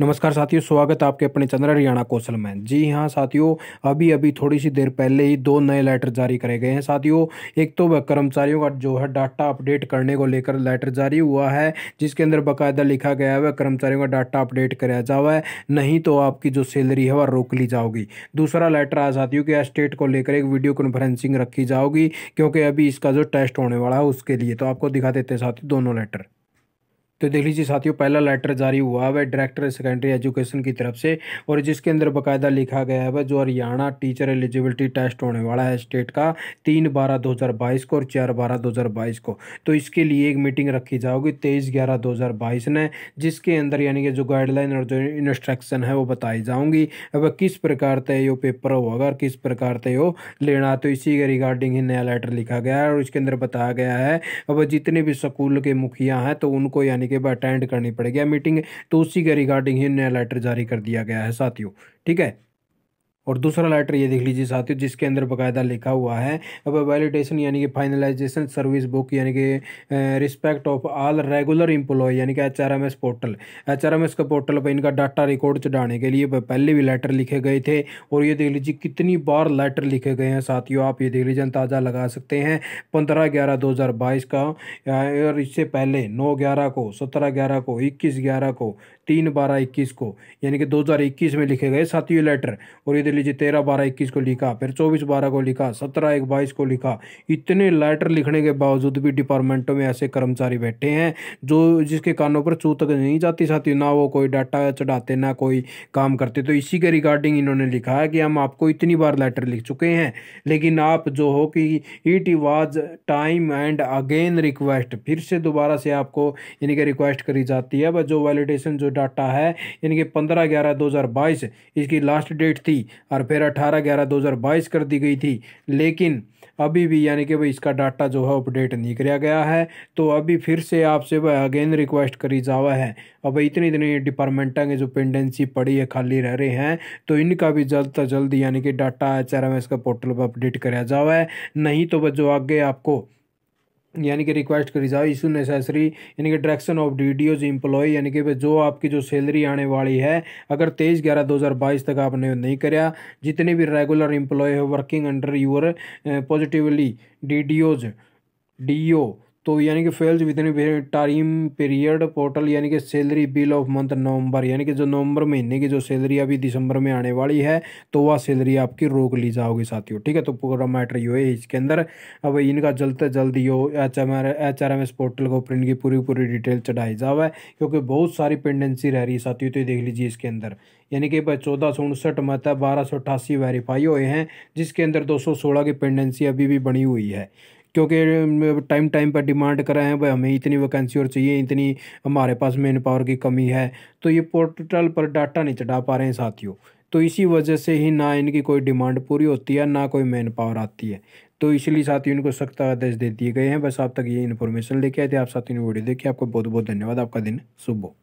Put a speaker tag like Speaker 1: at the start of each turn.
Speaker 1: नमस्कार साथियों स्वागत है आपके अपने चंद्र हरियाणा कौशल में जी हाँ साथियों अभी अभी थोड़ी सी देर पहले ही दो नए लेटर जारी करे गए हैं साथियों एक तो कर्मचारियों का जो है डाटा अपडेट करने को लेकर लेटर जारी हुआ है जिसके अंदर बाकायदा लिखा गया है कर्मचारियों का डाटा अपडेट कराया जावा है नहीं तो आपकी जो सैलरी है वह रोक ली जाओगी दूसरा लेटर आया साथियों के स्टेट को लेकर एक वीडियो कॉन्फ्रेंसिंग रखी जाओगी क्योंकि अभी इसका जो टेस्ट होने वाला है उसके लिए तो आपको दिखा देते हैं साथियों दोनों लेटर तो देख लीजिए साथियों पहला लेटर जारी हुआ है डायरेक्टर सेकेंडरी एजुकेशन की तरफ से और जिसके अंदर बाकायदा लिखा गया है जो हरियाणा टीचर एलिजिबिलिटी टेस्ट होने वाला है स्टेट का तीन बारह दो हज़ार बाईस को और चार बारह दो हज़ार बाईस को तो इसके लिए एक मीटिंग रखी जाओगी तेईस ग्यारह दो हज़ार बाईस ने जिसके अंदर यानी कि जो गाइडलाइन और जो इंस्ट्रक्शन है वो बताई जाऊँगी अब किस प्रकार से यो पेपर होगा और किस प्रकार से यो लेना तो इसी के रिगार्डिंग ही नया लेटर लिखा गया है और इसके अंदर बताया गया है अब जितने भी स्कूल के मुखिया हैं तो उनको यानी के बाद अटेंड करनी पड़ेगी मीटिंग तो उसी के रिगार्डिंग ही नया लेटर जारी कर दिया गया है साथियों ठीक है और दूसरा लेटर ये देख लीजिए साथियों जिसके अंदर बकायदा लिखा हुआ है अब वैलिडेशन यानी कि फाइनलाइजेशन सर्विस बुक यानी कि respect of all regular employee यानी कि H R M S portal H R M S का पोर्टल पर इनका डाटा रिकॉर्ड चढ़ाने के लिए पहले भी लेटर लिखे गए थे और ये देख लीजिए कितनी बार लेटर लिखे गए हैं साथियों आप ये देख लीजिए अंदाजा लगा सकते हैं पंद्रह ग्यारह दो हज़ार बाईस का और इससे पहले नौ ग्यारह को सत्रह ग्यारह को इक्कीस ग्यारह को तीन बारह इक्कीस को यानी कि 2021 में लिखे गए साथियों लेटर और ये देख लीजिए तेरह बारह इक्कीस को लिखा फिर चौबीस बारह को लिखा सत्रह एक बाईस को लिखा इतने लेटर लिखने के बावजूद भी डिपार्टमेंटों में ऐसे कर्मचारी बैठे हैं जो जिसके कानों पर चू तक नहीं जाती साथियों ना वो कोई डाटा चढ़ाते ना कोई काम करते तो इसी के रिगार्डिंग इन्होंने लिखा है कि हम आपको इतनी बार लेटर लिख चुके हैं लेकिन आप जो हो कि it was time and again request फिर से दोबारा से आपको यानी कि रिक्वेस्ट करी जाती है बस जो वैलिडेशन जो डाटा है इनकी पंद्रह ग्यारह दो हज़ार बाईस इसकी लास्ट डेट थी और फिर अठारह ग्यारह दो हज़ार बाईस कर दी गई थी लेकिन अभी भी यानी कि भाई इसका डाटा जो है अपडेट नहीं कराया गया है तो अभी फिर से आपसे वह अगेन रिक्वेस्ट करी जावा है अब इतनी इतनी डिपार्टमेंटा के जो पेंडेंसी पड़ी है खाली रह रहे हैं तो इनका भी जल्द से जल्द यानी कि data H R M S का पोर्टल पर अपडेट कराया जावा है नहीं तो वह जो आगे आपको यानी कि रिक्वेस्ट करी जाओ इशू नेसेसरी यानी कि direction of D D Os employee यानी कि जो आपकी जो सैलरी आने वाली है अगर तेईस ग्यारह दो हज़ार बाईस तक आपने नहीं कराया जितने भी रेगुलर इम्प्लॉय है working under your positively D D Os D O तो यानी कि fails within time period portal यानी कि salary bill of month November यानी कि जो नवंबर महीने की जो सैलरी अभी दिसंबर में आने वाली है तो वह सैलरी आपकी रोक ली जाओगी साथियों ठीक है तो पूरा मैटर यो है इसके अंदर अब इनका जल्द से जल्द यो H M R H R M S portal को प्रिंट की पूरी पूरी डिटेल चढ़ाई जावे क्योंकि बहुत सारी पेंडेंसी रह रही है साथियों तो ये देख लीजिए इसके अंदर यानी कि चौदह सौ उनसठ मत बारह सौ अट्ठासी वेरीफाई हुए हैं जिसके अंदर दो सौ सोलह की पेंडेंसी अभी भी बनी हुई है क्योंकि टाइम टाइम पर डिमांड रहे हैं भाई हमें इतनी वैकेंसी और चाहिए इतनी हमारे पास मैन पावर की कमी है तो ये पोर्टल पर डाटा नहीं चढ़ा पा रहे हैं साथियों तो इसी वजह से ही ना इनकी कोई डिमांड पूरी होती है ना कोई मैन पावर आती है तो इसलिए साथियों इनको सख्त आदेश दे दिए गए हैं बस आप तक ये इन्फॉर्मेशन लेके आए थे आप साथियों ने वीडियो देखिए आपको बहुत बहुत धन्यवाद आपका दिन शुभ हो